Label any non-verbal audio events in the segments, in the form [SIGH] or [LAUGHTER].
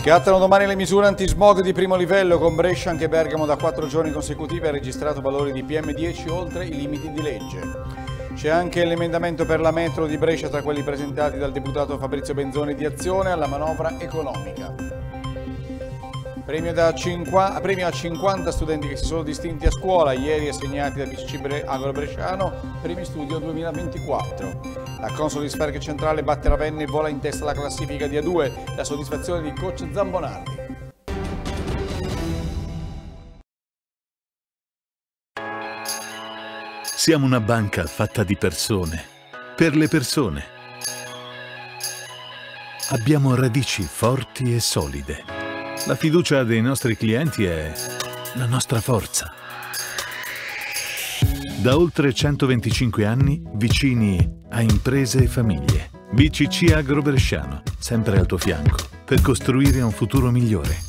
Scattano domani le misure antismog di primo livello con Brescia anche Bergamo da quattro giorni consecutivi ha registrato valori di PM10 oltre i limiti di legge. C'è anche l'emendamento per la metro di Brescia tra quelli presentati dal deputato Fabrizio Benzoni di Azione alla manovra economica. Premio, premio, a 50 studenti che si sono distinti a scuola, ieri assegnati dal BCC Bre Angolo Premi Studio 2024. La console di Sperche Centrale batte la penna e vola in testa la classifica di A2, la soddisfazione di coach Zambonardi. Siamo una banca fatta di persone, per le persone. Abbiamo radici forti e solide. La fiducia dei nostri clienti è la nostra forza. Da oltre 125 anni vicini a imprese e famiglie. BCC Agro Bresciano, sempre al tuo fianco, per costruire un futuro migliore.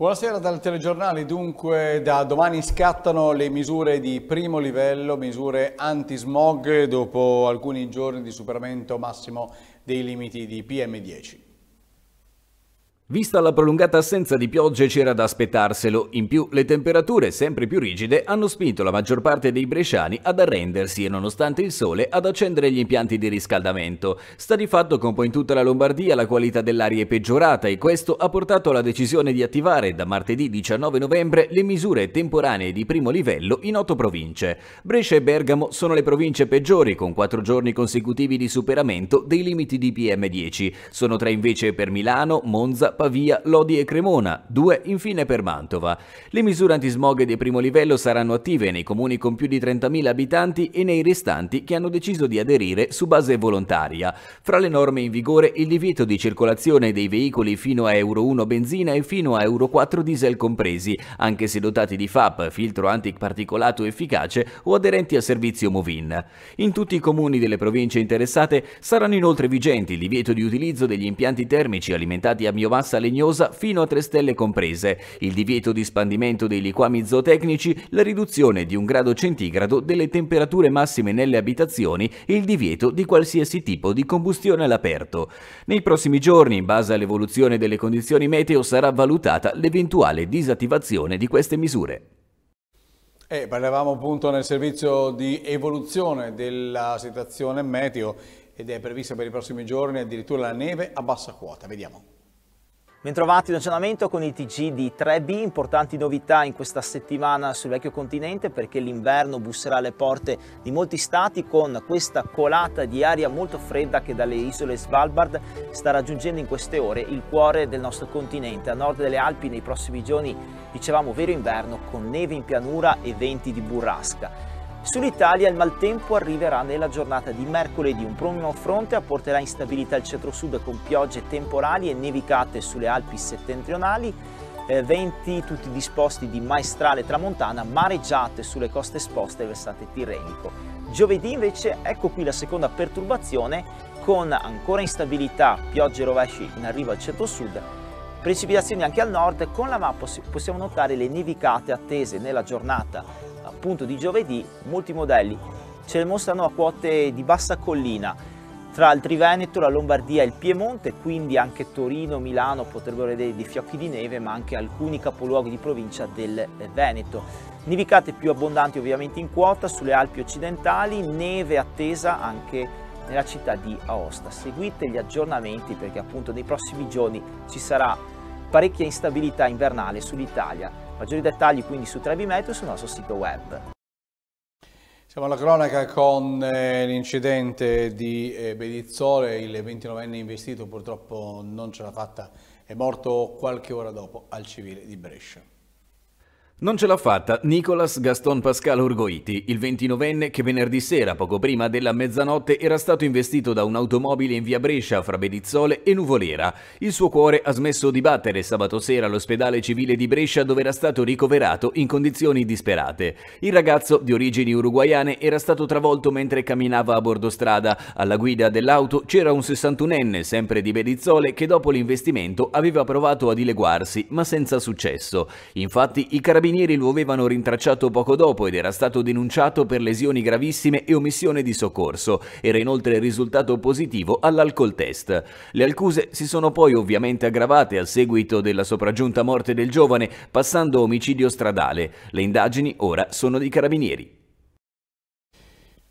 Buonasera dal telegiornale, dunque da domani scattano le misure di primo livello, misure anti-smog dopo alcuni giorni di superamento massimo dei limiti di PM10. Vista la prolungata assenza di piogge c'era da aspettarselo, in più le temperature sempre più rigide hanno spinto la maggior parte dei bresciani ad arrendersi e nonostante il sole ad accendere gli impianti di riscaldamento. Sta di fatto che un po' in tutta la Lombardia la qualità dell'aria è peggiorata e questo ha portato alla decisione di attivare da martedì 19 novembre le misure temporanee di primo livello in otto province. Brescia e Bergamo sono le province peggiori con quattro giorni consecutivi di superamento dei limiti di PM10. Sono tre invece per Milano, Monza, Pavia, Lodi e Cremona, due infine per Mantova. Le misure antismog di primo livello saranno attive nei comuni con più di 30.000 abitanti e nei restanti che hanno deciso di aderire su base volontaria. Fra le norme in vigore il divieto di circolazione dei veicoli fino a Euro 1 benzina e fino a Euro 4 diesel compresi, anche se dotati di FAP, filtro antiparticolato efficace o aderenti a servizio Movin. In tutti i comuni delle province interessate saranno inoltre vigenti il divieto di utilizzo degli impianti termici alimentati a biomassa massa legnosa fino a 3 stelle comprese, il divieto di spandimento dei liquami zootecnici, la riduzione di un grado centigrado delle temperature massime nelle abitazioni e il divieto di qualsiasi tipo di combustione all'aperto. Nei prossimi giorni, in base all'evoluzione delle condizioni meteo, sarà valutata l'eventuale disattivazione di queste misure. Eh, parlavamo appunto nel servizio di evoluzione della situazione meteo ed è prevista per i prossimi giorni addirittura la neve a bassa quota. Vediamo. Bentrovati in aggiornamento con i TG di 3B, importanti novità in questa settimana sul vecchio continente perché l'inverno busserà alle porte di molti stati con questa colata di aria molto fredda che dalle isole Svalbard sta raggiungendo in queste ore il cuore del nostro continente. A nord delle Alpi nei prossimi giorni dicevamo vero inverno con neve in pianura e venti di burrasca. Sull'Italia il maltempo arriverà nella giornata di mercoledì. Un primo fronte apporterà instabilità al centro-sud con piogge temporali e nevicate sulle Alpi settentrionali, eh, venti tutti disposti di maestrale tramontana, mareggiate sulle coste esposte del versante tirrenico. Giovedì invece ecco qui la seconda perturbazione con ancora instabilità, piogge e rovesci in arrivo al centro-sud, precipitazioni anche al nord, con la mappa possiamo notare le nevicate attese nella giornata appunto di giovedì molti modelli ce le mostrano a quote di bassa collina tra il Triveneto, la Lombardia e il Piemonte, quindi anche Torino, Milano potrebbero vedere dei fiocchi di neve, ma anche alcuni capoluoghi di provincia del Veneto. Nevicate più abbondanti ovviamente in quota sulle Alpi occidentali, neve attesa anche nella città di Aosta. Seguite gli aggiornamenti perché appunto nei prossimi giorni ci sarà parecchia instabilità invernale sull'Italia Maggiori dettagli quindi su Trevi Meteo sul nostro sito web. Siamo alla cronaca con eh, l'incidente di eh, Bedizzole, il 29enne investito purtroppo non ce l'ha fatta, è morto qualche ora dopo al civile di Brescia. Non ce l'ha fatta Nicolas Gaston Pascal Urgoiti, il 29enne che venerdì sera, poco prima della mezzanotte, era stato investito da un'automobile in via Brescia fra Bedizzole e Nuvolera. Il suo cuore ha smesso di battere sabato sera all'ospedale civile di Brescia dove era stato ricoverato in condizioni disperate. Il ragazzo, di origini uruguayane, era stato travolto mentre camminava a bordo strada. Alla guida dell'auto c'era un 61enne, sempre di Bedizzole, che dopo l'investimento aveva provato a dileguarsi, ma senza successo. Infatti i carabinieri carabinieri lo avevano rintracciato poco dopo ed era stato denunciato per lesioni gravissime e omissione di soccorso. Era inoltre risultato positivo all'alcol test. Le accuse si sono poi ovviamente aggravate a seguito della sopraggiunta morte del giovane, passando a omicidio stradale. Le indagini ora sono di carabinieri.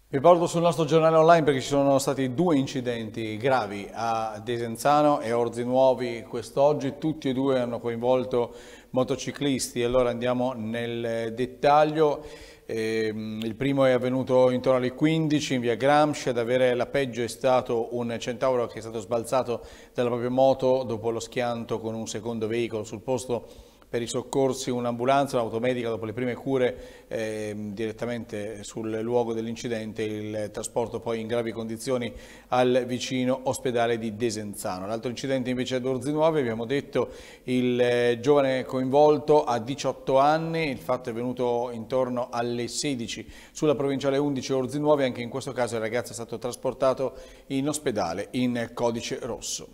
Riporto sul nostro giornale online perché ci sono stati due incidenti gravi a Desenzano e Orzi Nuovi quest'oggi, tutti e due hanno coinvolto motociclisti. Allora andiamo nel dettaglio. Eh, il primo è avvenuto intorno alle 15 in via Gramsci, ad avere la peggio è stato un centauro che è stato sbalzato dalla propria moto dopo lo schianto con un secondo veicolo sul posto per i soccorsi un'ambulanza, un'automedica dopo le prime cure eh, direttamente sul luogo dell'incidente, il trasporto poi in gravi condizioni al vicino ospedale di Desenzano. L'altro incidente invece è ad Orzi abbiamo detto il eh, giovane coinvolto ha 18 anni, il fatto è venuto intorno alle 16 sulla provinciale 11 Orzi Nuove, anche in questo caso il ragazzo è stato trasportato in ospedale in codice rosso.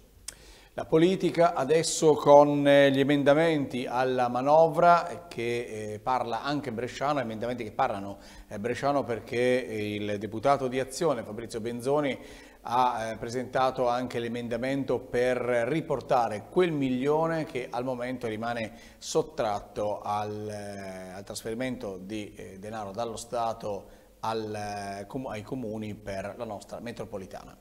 La politica adesso con eh, gli emendamenti alla manovra eh, che eh, parla anche Bresciano, emendamenti che parlano Bresciano perché il deputato di Azione Fabrizio Benzoni ha presentato anche l'emendamento per riportare quel milione che al momento rimane sottratto al, al trasferimento di denaro dallo Stato al, ai comuni per la nostra metropolitana.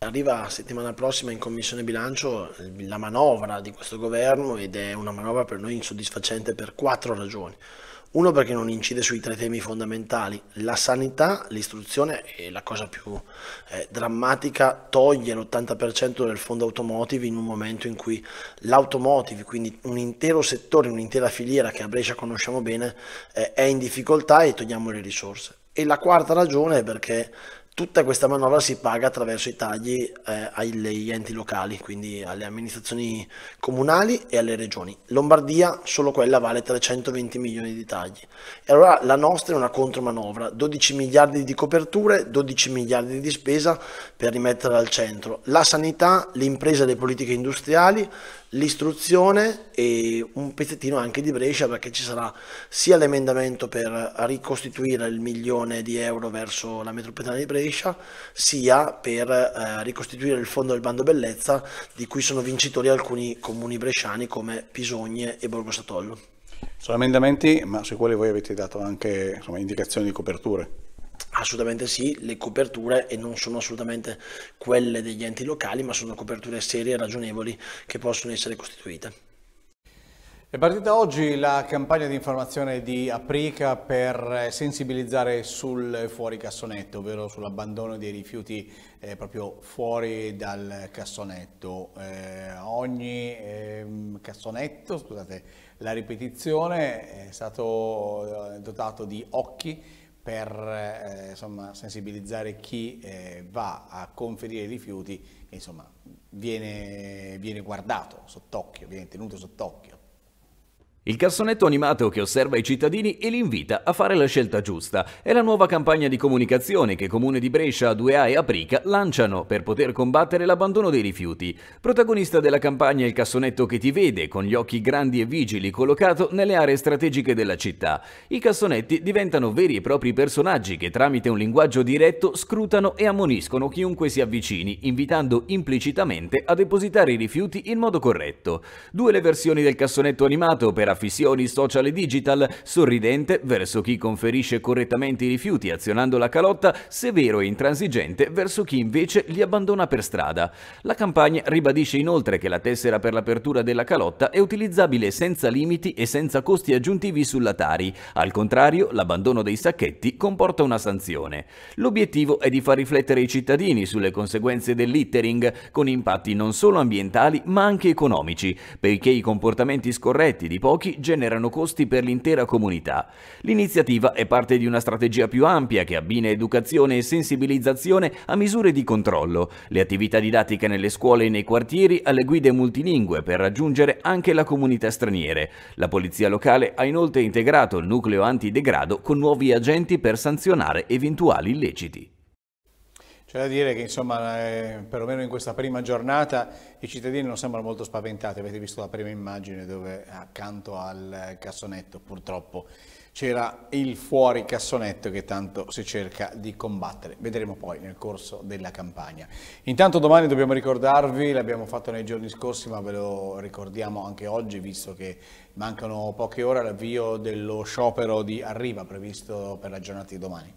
Arriva settimana prossima in commissione bilancio la manovra di questo governo ed è una manovra per noi insoddisfacente per quattro ragioni. Uno perché non incide sui tre temi fondamentali, la sanità, l'istruzione e la cosa più eh, drammatica, toglie l'80% del fondo automotive in un momento in cui l'automotive, quindi un intero settore, un'intera filiera che a Brescia conosciamo bene, eh, è in difficoltà e togliamo le risorse. E la quarta ragione è perché Tutta questa manovra si paga attraverso i tagli eh, agli enti locali, quindi alle amministrazioni comunali e alle regioni. Lombardia solo quella vale 320 milioni di tagli. E allora la nostra è una contromanovra, 12 miliardi di coperture, 12 miliardi di spesa per rimettere al centro. La sanità, l'impresa e le politiche industriali, l'istruzione e un pezzettino anche di Brescia perché ci sarà sia l'emendamento per ricostituire il milione di euro verso la metropolitana di Brescia sia per eh, ricostituire il fondo del bando bellezza di cui sono vincitori alcuni comuni bresciani come Pisogne e Borgo Satollo. Sono emendamenti ma sui quali voi avete dato anche insomma, indicazioni di coperture. Assolutamente sì, le coperture e non sono assolutamente quelle degli enti locali, ma sono coperture serie e ragionevoli che possono essere costituite. È partita oggi la campagna di informazione di Aprica per eh, sensibilizzare sul fuori cassonetto, ovvero sull'abbandono dei rifiuti eh, proprio fuori dal cassonetto. Eh, ogni eh, cassonetto, scusate la ripetizione, è stato eh, dotato di occhi per eh, insomma, sensibilizzare chi eh, va a conferire i rifiuti, insomma, viene, viene guardato sott'occhio, viene tenuto sott'occhio. Il cassonetto animato che osserva i cittadini e li invita a fare la scelta giusta è la nuova campagna di comunicazione che Comune di Brescia, 2A e Aprica lanciano per poter combattere l'abbandono dei rifiuti. Protagonista della campagna è il cassonetto che ti vede, con gli occhi grandi e vigili collocato nelle aree strategiche della città. I cassonetti diventano veri e propri personaggi che tramite un linguaggio diretto scrutano e ammoniscono chiunque si avvicini, invitando implicitamente a depositare i rifiuti in modo corretto. Due le versioni del cassonetto animato per affissioni social e digital, sorridente verso chi conferisce correttamente i rifiuti azionando la calotta, severo e intransigente verso chi invece li abbandona per strada. La campagna ribadisce inoltre che la tessera per l'apertura della calotta è utilizzabile senza limiti e senza costi aggiuntivi sulla Tari. Al contrario, l'abbandono dei sacchetti comporta una sanzione. L'obiettivo è di far riflettere i cittadini sulle conseguenze del littering, con impatti non solo ambientali ma anche economici, perché i comportamenti scorretti di pochi giochi generano costi per l'intera comunità. L'iniziativa è parte di una strategia più ampia che abbina educazione e sensibilizzazione a misure di controllo, le attività didattiche nelle scuole e nei quartieri alle guide multilingue per raggiungere anche la comunità straniere. La polizia locale ha inoltre integrato il nucleo antidegrado con nuovi agenti per sanzionare eventuali illeciti. C'è da dire che insomma, eh, perlomeno in questa prima giornata i cittadini non sembrano molto spaventati, avete visto la prima immagine dove accanto al cassonetto purtroppo c'era il fuori cassonetto che tanto si cerca di combattere. Vedremo poi nel corso della campagna. Intanto domani dobbiamo ricordarvi, l'abbiamo fatto nei giorni scorsi ma ve lo ricordiamo anche oggi visto che mancano poche ore all'avvio dello sciopero di arriva previsto per la giornata di domani.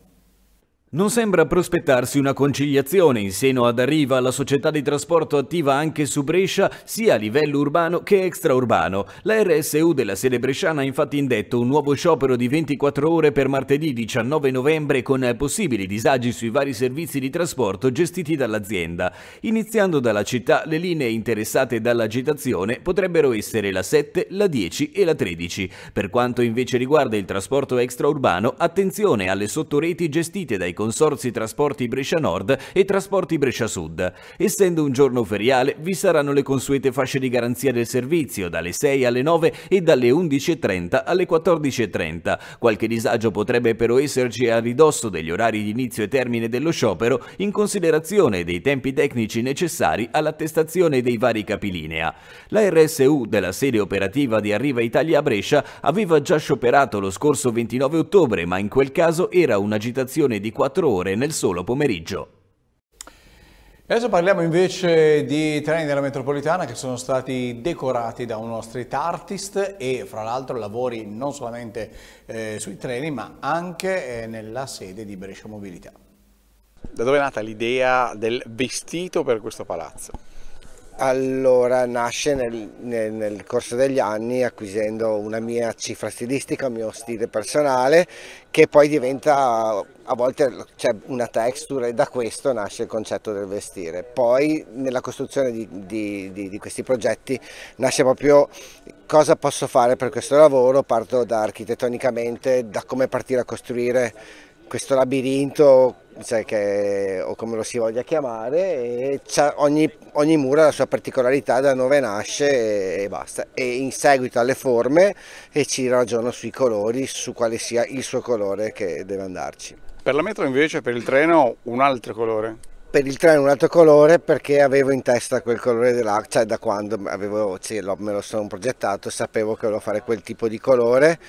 Non sembra prospettarsi una conciliazione in seno ad Arriva la società di trasporto attiva anche su Brescia sia a livello urbano che extraurbano. La RSU della sede bresciana ha infatti indetto un nuovo sciopero di 24 ore per martedì 19 novembre con possibili disagi sui vari servizi di trasporto gestiti dall'azienda. Iniziando dalla città, le linee interessate dall'agitazione potrebbero essere la 7, la 10 e la 13. Per quanto invece riguarda il trasporto extraurbano, attenzione alle sottoreti gestite dai consorzi Trasporti Brescia Nord e Trasporti Brescia Sud. Essendo un giorno feriale, vi saranno le consuete fasce di garanzia del servizio dalle 6 alle 9 e dalle 11.30 alle 14.30. Qualche disagio potrebbe però esserci a ridosso degli orari di inizio e termine dello sciopero in considerazione dei tempi tecnici necessari all'attestazione dei vari capilinea. La RSU della sede operativa di Arriva Italia a Brescia aveva già scioperato lo scorso 29 ottobre, ma in quel caso era un'agitazione di 4 24 ore nel solo pomeriggio. Adesso parliamo invece di treni della metropolitana che sono stati decorati da uno street artist e fra l'altro lavori non solamente eh, sui treni ma anche eh, nella sede di Brescia Mobilità. Da dove è nata l'idea del vestito per questo palazzo? Allora nasce nel, nel, nel, corso degli anni acquisendo una mia cifra stilistica, un mio stile personale che poi diventa a volte c'è una texture e da questo nasce il concetto del vestire. Poi nella costruzione di, di, di, di, questi progetti nasce proprio cosa posso fare per questo lavoro, parto da architettonicamente, da come partire a costruire questo labirinto cioè che, o come lo si voglia chiamare e ogni, ogni muro ha la sua particolarità da dove nasce e, e basta e in seguito alle forme e ci ragiono sui colori su quale sia il suo colore che deve andarci per la metro invece, per il treno, un altro colore? Per il treno un altro colore perché avevo in testa quel colore dell'acqua, cioè da quando avevo, sì, me lo sono progettato, sapevo che volevo fare quel tipo di colore,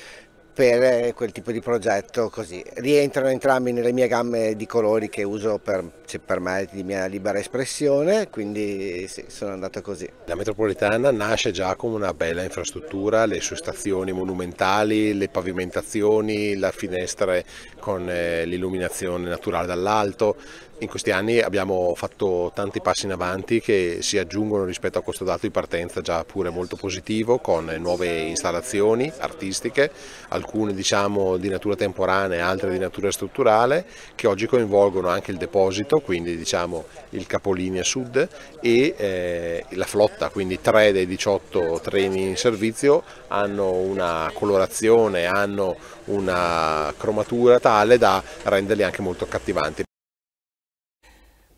per eh, quel tipo di progetto così. Rientrano entrambi nelle mie gamme di colori che uso per, cioè per me di mia libera espressione, quindi sì, sono andato così. La metropolitana nasce già come una bella infrastruttura, le sue stazioni monumentali, le pavimentazioni, le finestre con eh, l'illuminazione naturale dall'alto, in questi anni abbiamo fatto tanti passi in avanti che si aggiungono rispetto a questo dato di partenza già pure molto positivo con nuove installazioni artistiche, alcune diciamo di natura temporanea, altre di natura strutturale che oggi coinvolgono anche il deposito, quindi diciamo il capolinea sud e eh, la flotta, quindi tre dei 18 treni in servizio hanno una colorazione, hanno una cromatura tale da renderli anche molto accattivanti.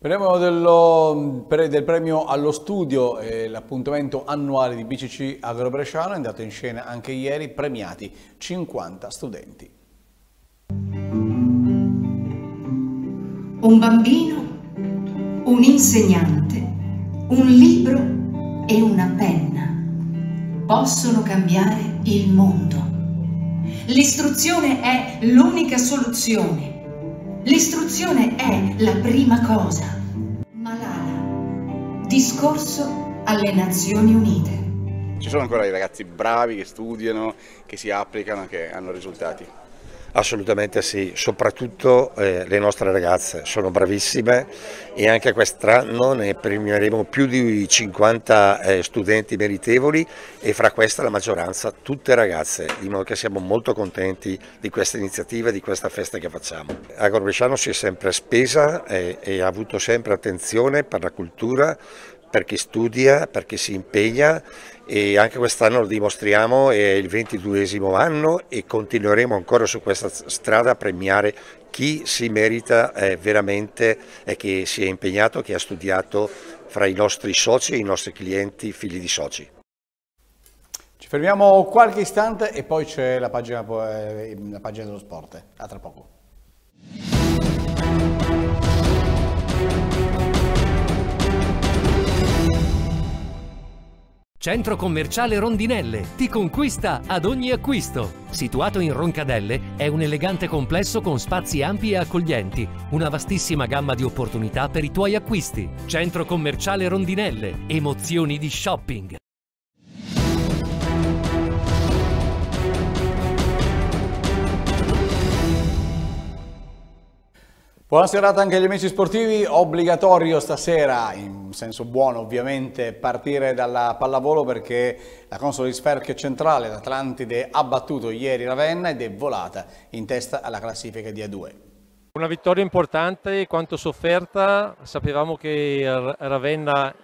Parliamo dello, del premio allo studio, eh, l'appuntamento annuale di BCC Agrobresciano è andato in scena anche ieri, premiati 50 studenti. Un bambino, un insegnante, un libro e una penna possono cambiare il mondo. L'istruzione è l'unica soluzione L'istruzione è la prima cosa. Malala, discorso alle Nazioni Unite. Ci sono ancora dei ragazzi bravi che studiano, che si applicano, che hanno risultati. Assolutamente sì, soprattutto eh, le nostre ragazze sono bravissime e anche quest'anno ne premieremo più di 50 eh, studenti meritevoli e fra queste la maggioranza tutte ragazze, di modo che siamo molto contenti di questa iniziativa e di questa festa che facciamo. Agro Bresciano si è sempre spesa e, eh, e ha avuto sempre attenzione per la cultura, per chi studia, per chi si impegna e anche quest'anno lo dimostriamo, è il 22 anno e continueremo ancora su questa strada a premiare chi si merita eh, veramente e che si è impegnato, che ha studiato fra i nostri soci e i nostri clienti, figli di soci. Ci fermiamo qualche istante e poi c'è la, eh, la pagina dello sport. A tra poco. Centro commerciale Rondinelle ti conquista ad ogni acquisto. Situato in Roncadelle, è un elegante complesso con spazi ampi e accoglienti, una vastissima gamma di opportunità per i tuoi acquisti. Centro commerciale Rondinelle, emozioni di shopping. Buona serata anche agli amici sportivi, obbligatorio stasera, in senso buono ovviamente, partire dalla pallavolo perché la console di Sferch centrale, l'Atlantide, ha battuto ieri Ravenna ed è volata in testa alla classifica di A2. Una vittoria importante, quanto sofferta, sapevamo che Ravenna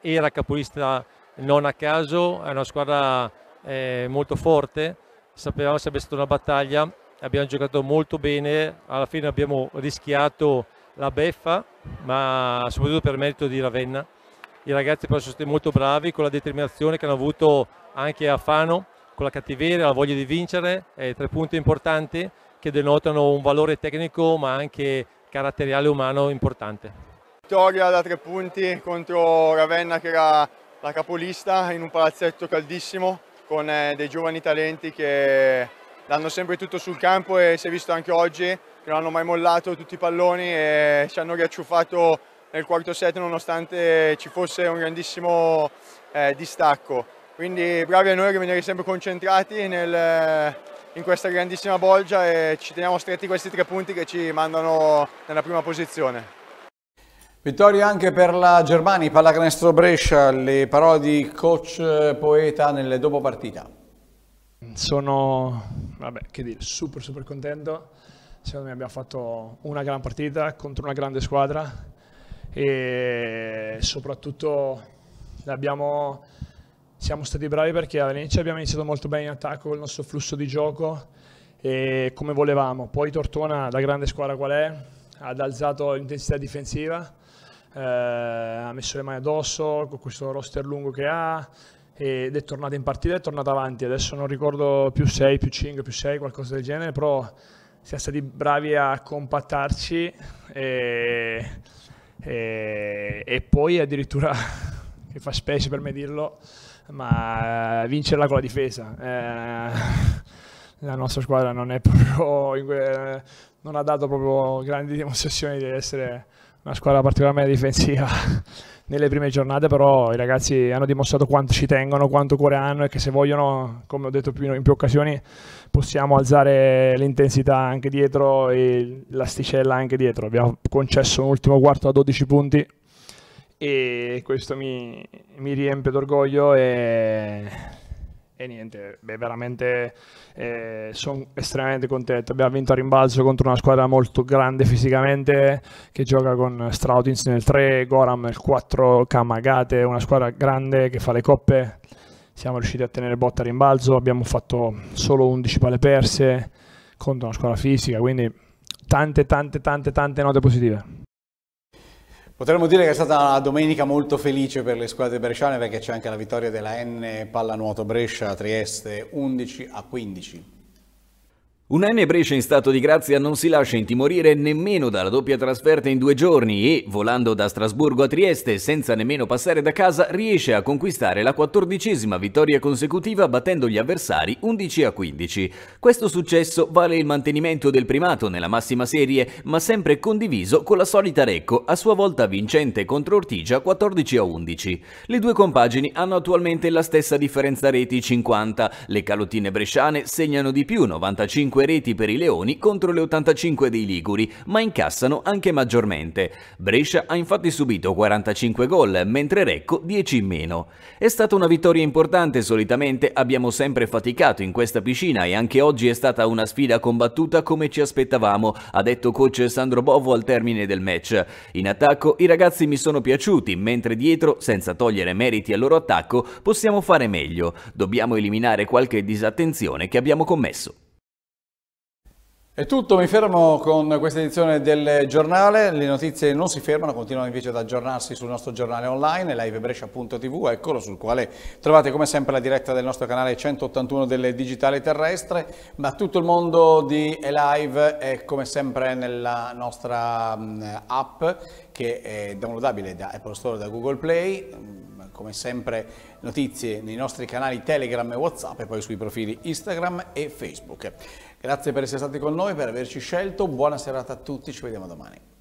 era capolista non a caso, è una squadra eh, molto forte, sapevamo che sarebbe stata una battaglia abbiamo giocato molto bene, alla fine abbiamo rischiato la beffa, ma soprattutto per merito di Ravenna. I ragazzi però sono stati molto bravi con la determinazione che hanno avuto anche a Fano, con la cattiveria, la voglia di vincere, eh, tre punti importanti che denotano un valore tecnico ma anche caratteriale umano importante. Vittoria da tre punti contro Ravenna che era la capolista in un palazzetto caldissimo con eh, dei giovani talenti che danno sempre tutto sul campo e si è visto anche oggi che non hanno mai mollato tutti i palloni e ci hanno riacciuffato nel quarto set nonostante ci fosse un grandissimo eh, distacco. Quindi bravi a noi rimanere sempre concentrati nel, in questa grandissima bolgia e ci teniamo stretti questi tre punti che ci mandano nella prima posizione. Vittoria anche per la Germania, pallacanestro Brescia, le parole di coach poeta nel dopopartita. Sono, vabbè, che dire, super super contento. Secondo me abbiamo fatto una gran partita contro una grande squadra e soprattutto siamo stati bravi perché all'inizio abbiamo iniziato molto bene in attacco con il nostro flusso di gioco e come volevamo. Poi Tortona, la grande squadra qual è, ha alzato l'intensità difensiva, eh, ha messo le mani addosso con questo roster lungo che ha, ed è tornata in partita è tornata avanti. Adesso non ricordo più 6, più 5, più 6, qualcosa del genere, però siamo stati bravi a compattarci e, e, e poi addirittura, [LAUGHS] che fa specie per me dirlo, ma eh, vincerla con la difesa. Eh, la nostra squadra non è proprio que... Eh, non ha dato proprio grandi dimostrazioni di essere una squadra particolarmente difensiva nelle prime giornate, però i ragazzi hanno dimostrato quanto ci tengono, quanto cuore hanno e che se vogliono, come ho detto più, in più occasioni, possiamo alzare l'intensità anche dietro e l'asticella anche dietro. Abbiamo concesso un ultimo quarto a 12 punti e questo mi, mi riempie d'orgoglio e e niente, beh, veramente eh, sono estremamente contento. Abbiamo vinto a rimbalzo contro una squadra molto grande fisicamente che gioca con Strautins nel 3, Goram nel 4, Kamagate, una squadra grande che fa le coppe. Siamo riusciti a tenere botta a rimbalzo, abbiamo fatto solo 11 palle perse contro una squadra fisica, quindi tante, tante, tante, tante note positive. Potremmo dire che è stata una domenica molto felice per le squadre bresciane perché c'è anche la vittoria della N Pallanuoto Brescia Trieste 11 a 15. Unanime Brescia in stato di grazia non si lascia intimorire nemmeno dalla doppia trasferta in due giorni e, volando da Strasburgo a Trieste senza nemmeno passare da casa, riesce a conquistare la quattordicesima vittoria consecutiva battendo gli avversari 11 a 15. Questo successo vale il mantenimento del primato nella massima serie, ma sempre condiviso con la solita Recco, a sua volta vincente contro Ortigia 14 a 11. Le due compagini hanno attualmente la stessa differenza reti 50, le calottine bresciane segnano di più 95 25 reti per i Leoni contro le 85 dei Liguri, ma incassano anche maggiormente. Brescia ha infatti subito 45 gol, mentre Recco 10 in meno. È stata una vittoria importante, solitamente abbiamo sempre faticato in questa piscina e anche oggi è stata una sfida combattuta come ci aspettavamo, ha detto coach Sandro Bovo al termine del match. In attacco i ragazzi mi sono piaciuti, mentre dietro, senza togliere meriti al loro attacco, possiamo fare meglio. Dobbiamo eliminare qualche disattenzione che abbiamo commesso. È tutto, mi fermo con questa edizione del giornale, le notizie non si fermano, continuano invece ad aggiornarsi sul nostro giornale online, livebrescia.tv, eccolo, sul quale trovate come sempre la diretta del nostro canale 181 del Digitale Terrestre, ma tutto il mondo di Elive è come sempre nella nostra mm, app che è downloadabile da Apple Store e da Google Play, mm, come sempre notizie nei nostri canali Telegram e Whatsapp e poi sui profili Instagram e Facebook. Grazie per essere stati con noi, per averci scelto, buona serata a tutti, ci vediamo domani.